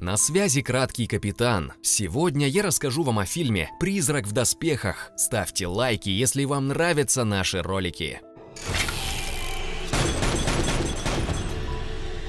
На связи краткий капитан. Сегодня я расскажу вам о фильме «Призрак в доспехах». Ставьте лайки, если вам нравятся наши ролики.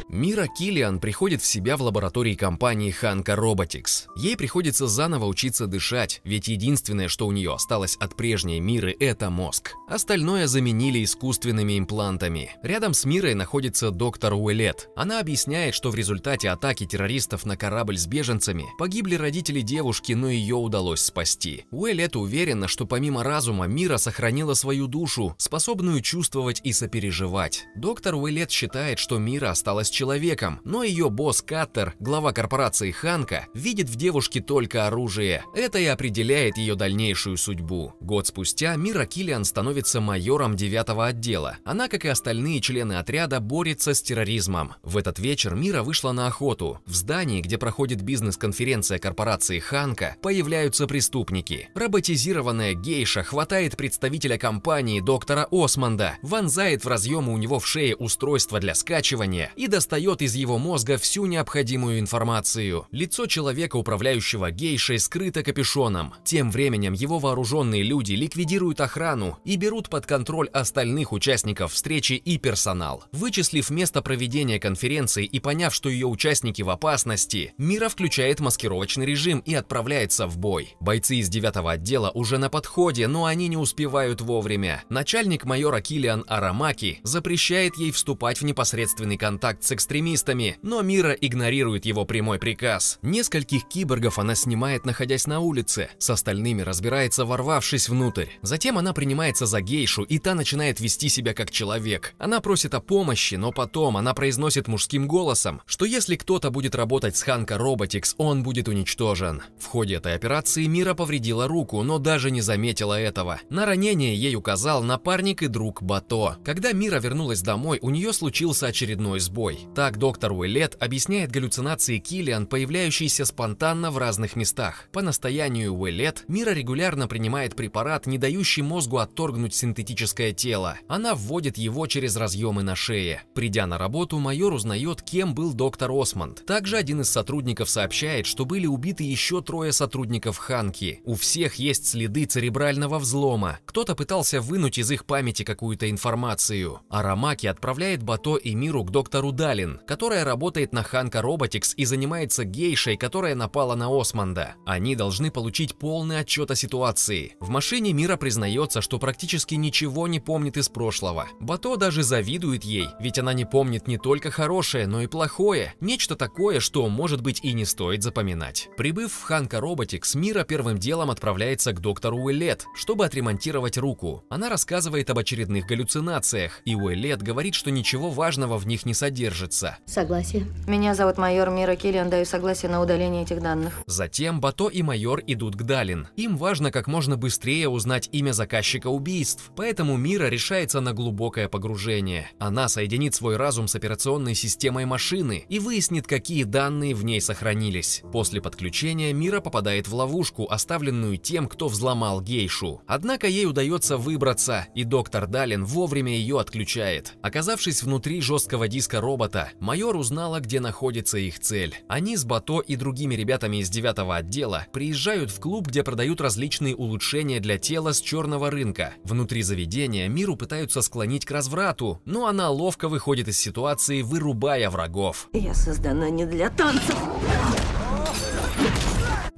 Мира Киллиан приходит в себя в лаборатории компании Ханка Роботикс. Ей приходится заново учиться дышать, ведь единственное, что у нее осталось от прежней Миры, это мозг. Остальное заменили искусственными имплантами. Рядом с Мирой находится доктор Уэлет. Она объясняет, что в результате атаки террористов на корабль с беженцами погибли родители девушки, но ее удалось спасти. Уэлет уверена, что помимо разума Мира сохранила свою душу, способную чувствовать и сопереживать. Доктор Уэлет считает, что Мира осталась человеком, но ее босс Каттер, глава корпорации Ханка, видит в девушке только оружие. Это и определяет ее дальнейшую судьбу. Год спустя Мира Киллиан становится майором 9 отдела. Она, как и остальные члены отряда, борется с терроризмом. В этот вечер Мира вышла на охоту. В здании, где проходит бизнес-конференция корпорации Ханка, появляются преступники. Роботизированная гейша хватает представителя компании доктора Османда, вонзает в разъемы у него в шее устройство для скачивания и достает достает из его мозга всю необходимую информацию. Лицо человека, управляющего гейшей, скрыто капюшоном. Тем временем его вооруженные люди ликвидируют охрану и берут под контроль остальных участников встречи и персонал. Вычислив место проведения конференции и поняв, что ее участники в опасности, Мира включает маскировочный режим и отправляется в бой. Бойцы из 9 отдела уже на подходе, но они не успевают вовремя. Начальник майора Килиан Арамаки запрещает ей вступать в непосредственный контакт с экстремистами, но Мира игнорирует его прямой приказ. Нескольких киборгов она снимает, находясь на улице, с остальными разбирается, ворвавшись внутрь. Затем она принимается за гейшу, и та начинает вести себя как человек. Она просит о помощи, но потом она произносит мужским голосом, что если кто-то будет работать с Ханка Роботикс, он будет уничтожен. В ходе этой операции Мира повредила руку, но даже не заметила этого. На ранение ей указал напарник и друг Бато. Когда Мира вернулась домой, у нее случился очередной сбой. Так доктор Уиллет объясняет галлюцинации Киллиан, появляющиеся спонтанно в разных местах. По настоянию Уиллет, Мира регулярно принимает препарат, не дающий мозгу отторгнуть синтетическое тело. Она вводит его через разъемы на шее. Придя на работу, майор узнает, кем был доктор Осмонд. Также один из сотрудников сообщает, что были убиты еще трое сотрудников Ханки. У всех есть следы церебрального взлома. Кто-то пытался вынуть из их памяти какую-то информацию. А Арамаки отправляет Бато и Миру к доктору Дали, Алин, которая работает на Ханка Роботикс и занимается гейшей, которая напала на Османда. Они должны получить полный отчет о ситуации. В машине Мира признается, что практически ничего не помнит из прошлого. Бато даже завидует ей, ведь она не помнит не только хорошее, но и плохое. Нечто такое, что, может быть, и не стоит запоминать. Прибыв в Ханка Роботикс, Мира первым делом отправляется к доктору Уэллет, чтобы отремонтировать руку. Она рассказывает об очередных галлюцинациях, и Уэллет говорит, что ничего важного в них не содержится содержится. Согласие. Меня зовут майор Мира Киллиан, даю согласие на удаление этих данных. Затем Бато и майор идут к Далин. Им важно как можно быстрее узнать имя заказчика убийств, поэтому Мира решается на глубокое погружение. Она соединит свой разум с операционной системой машины и выяснит, какие данные в ней сохранились. После подключения Мира попадает в ловушку, оставленную тем, кто взломал гейшу. Однако ей удается выбраться, и доктор Далин вовремя ее отключает. Оказавшись внутри жесткого диска робота, Альберта, майор узнала, где находится их цель. Они с Бато и другими ребятами из 9 отдела приезжают в клуб, где продают различные улучшения для тела с черного рынка. Внутри заведения миру пытаются склонить к разврату, но она ловко выходит из ситуации, вырубая врагов. Я создана не для танцев.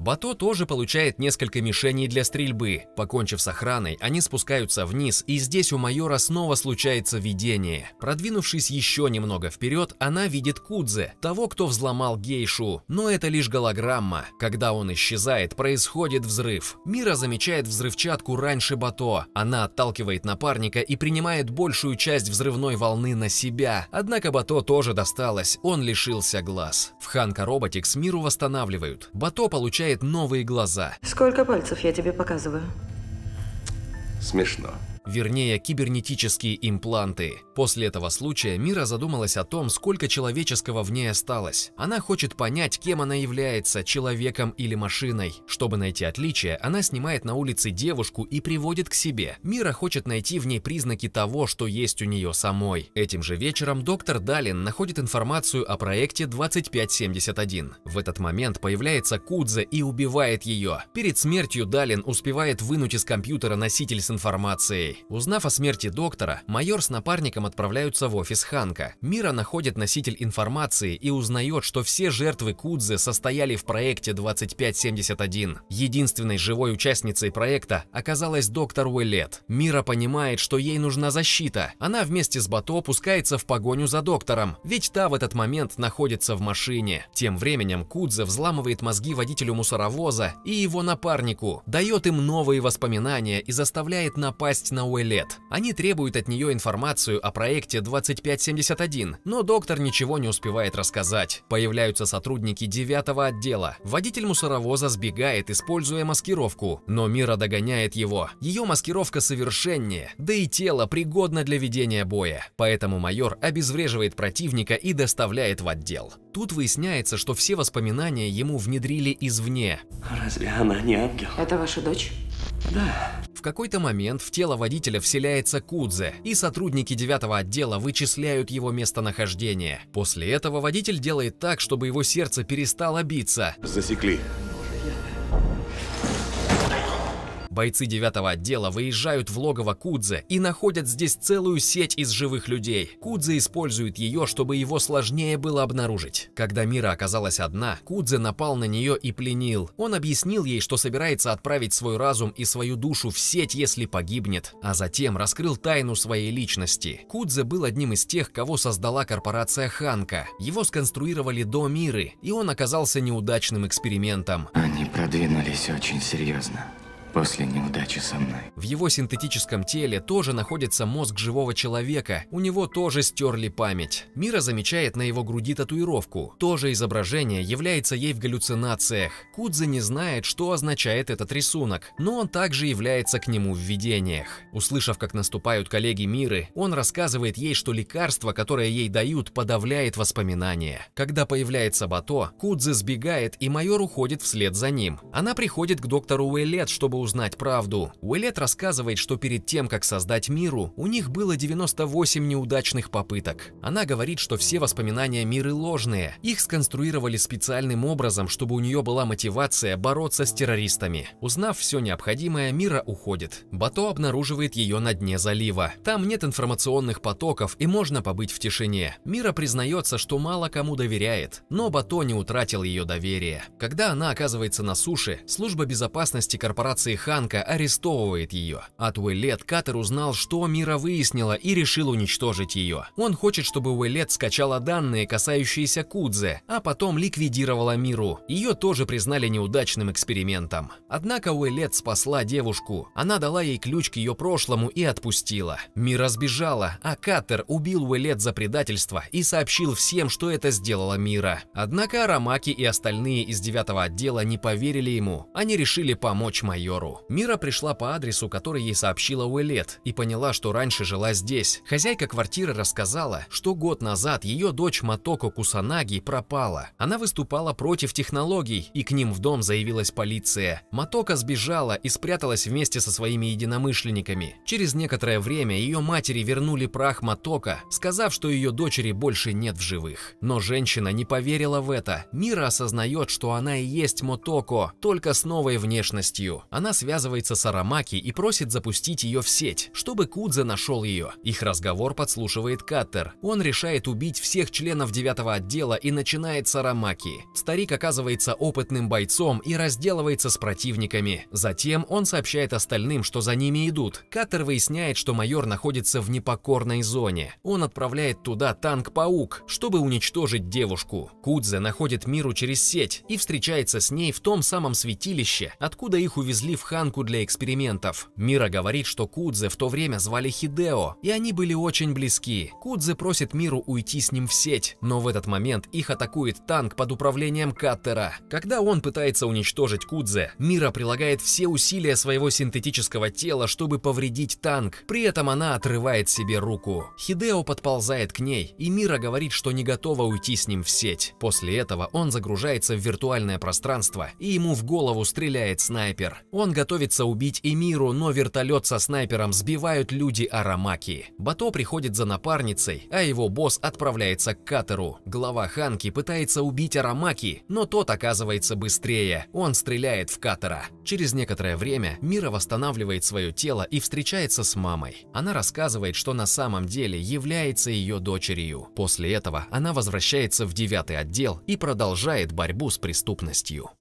Бато тоже получает несколько мишеней для стрельбы. Покончив с охраной, они спускаются вниз, и здесь у майора снова случается видение. Продвинувшись еще немного вперед, она видит Кудзе, того, кто взломал гейшу. Но это лишь голограмма. Когда он исчезает, происходит взрыв. Мира замечает взрывчатку раньше Бато. Она отталкивает напарника и принимает большую часть взрывной волны на себя. Однако Бато тоже досталось, он лишился глаз. В Ханка Роботикс миру восстанавливают. Бато получает сверкает новые глаза. Сколько пальцев я тебе показываю? Смешно вернее кибернетические импланты. После этого случая Мира задумалась о том, сколько человеческого в ней осталось. Она хочет понять, кем она является, человеком или машиной. Чтобы найти отличие, она снимает на улице девушку и приводит к себе. Мира хочет найти в ней признаки того, что есть у нее самой. Этим же вечером доктор Далин находит информацию о проекте 2571. В этот момент появляется Кудзе и убивает ее. Перед смертью Далин успевает вынуть из компьютера носитель с информацией. Рэй. Узнав о смерти доктора, майор с напарником отправляются в офис Ханка. Мира находит носитель информации и узнает, что все жертвы Кудзе состояли в проекте 2571. Единственной живой участницей проекта оказалась доктор Уэллет. Мира понимает, что ей нужна защита. Она вместе с Бато пускается в погоню за доктором, ведь та в этот момент находится в машине. Тем временем Кудзе взламывает мозги водителю мусоровоза и его напарнику, дает им новые воспоминания и заставляет напасть на на OLED. Они требуют от нее информацию о проекте 2571, но доктор ничего не успевает рассказать. Появляются сотрудники 9 отдела. Водитель мусоровоза сбегает, используя маскировку, но Мира догоняет его. Ее маскировка совершеннее, да и тело пригодно для ведения боя. Поэтому майор обезвреживает противника и доставляет в отдел. Тут выясняется, что все воспоминания ему внедрили извне. Разве она не ангел? Это ваша дочь? Да. В какой-то момент в тело водителя вселяется Кудзе, и сотрудники девятого отдела вычисляют его местонахождение. После этого водитель делает так, чтобы его сердце перестало биться. Засекли. Бойцы 9 отдела выезжают в логово Кудзе и находят здесь целую сеть из живых людей. Кудзе использует ее, чтобы его сложнее было обнаружить. Когда Мира оказалась одна, Кудзе напал на нее и пленил. Он объяснил ей, что собирается отправить свой разум и свою душу в сеть, если погибнет, а затем раскрыл тайну своей личности. Кудзе был одним из тех, кого создала корпорация Ханка. Его сконструировали до Миры, и он оказался неудачным экспериментом. Они продвинулись очень серьезно после неудачи со мной. В его синтетическом теле тоже находится мозг живого человека, у него тоже стерли память. Мира замечает на его груди татуировку. Тоже изображение является ей в галлюцинациях. Кудзе не знает, что означает этот рисунок, но он также является к нему в видениях. Услышав, как наступают коллеги Миры, он рассказывает ей, что лекарство, которое ей дают, подавляет воспоминания. Когда появляется Бато, Кудзе сбегает и майор уходит вслед за ним. Она приходит к доктору Уэлет, чтобы узнать правду. Уэлет рассказывает, что перед тем, как создать миру, у них было 98 неудачных попыток. Она говорит, что все воспоминания миры ложные. Их сконструировали специальным образом, чтобы у нее была мотивация бороться с террористами. Узнав все необходимое, мира уходит. Бато обнаруживает ее на дне залива. Там нет информационных потоков и можно побыть в тишине. Мира признается, что мало кому доверяет, но Бато не утратил ее доверие. Когда она оказывается на суше, служба безопасности корпорации полиции Ханка арестовывает ее. А От Уэллет Катер узнал, что Мира выяснила и решил уничтожить ее. Он хочет, чтобы Уэллет скачала данные, касающиеся Кудзе, а потом ликвидировала Миру. Ее тоже признали неудачным экспериментом. Однако Уэллет спасла девушку. Она дала ей ключ к ее прошлому и отпустила. Мира сбежала, а Катер убил Уэллет за предательство и сообщил всем, что это сделала Мира. Однако Арамаки и остальные из девятого отдела не поверили ему. Они решили помочь майору. Тейлору. Мира пришла по адресу, который ей сообщила Уэлет, и поняла, что раньше жила здесь. Хозяйка квартиры рассказала, что год назад ее дочь Матоко Кусанаги пропала. Она выступала против технологий, и к ним в дом заявилась полиция. Матока сбежала и спряталась вместе со своими единомышленниками. Через некоторое время ее матери вернули прах Матока, сказав, что ее дочери больше нет в живых. Но женщина не поверила в это. Мира осознает, что она и есть Мотоко, только с новой внешностью. Она она связывается с Арамаки и просит запустить ее в сеть, чтобы Кудзе нашел ее. Их разговор подслушивает Каттер. Он решает убить всех членов девятого отдела и начинает с Арамаки. Старик оказывается опытным бойцом и разделывается с противниками. Затем он сообщает остальным, что за ними идут. Каттер выясняет, что майор находится в непокорной зоне. Он отправляет туда танк-паук, чтобы уничтожить девушку. Кудзе находит Миру через сеть и встречается с ней в том самом святилище, откуда их увезли в Ханку для экспериментов. Мира говорит, что Кудзе в то время звали Хидео, и они были очень близки. Кудзе просит Миру уйти с ним в сеть, но в этот момент их атакует танк под управлением Каттера. Когда он пытается уничтожить Кудзе, Мира прилагает все усилия своего синтетического тела, чтобы повредить танк. При этом она отрывает себе руку. Хидео подползает к ней, и Мира говорит, что не готова уйти с ним в сеть. После этого он загружается в виртуальное пространство, и ему в голову стреляет снайпер. Он готовится убить Эмиру, но вертолет со снайпером сбивают люди Арамаки. Бато приходит за напарницей, а его босс отправляется к катеру. Глава Ханки пытается убить Арамаки, но тот оказывается быстрее. Он стреляет в катера. Через некоторое время Мира восстанавливает свое тело и встречается с мамой. Она рассказывает, что на самом деле является ее дочерью. После этого она возвращается в девятый отдел и продолжает борьбу с преступностью.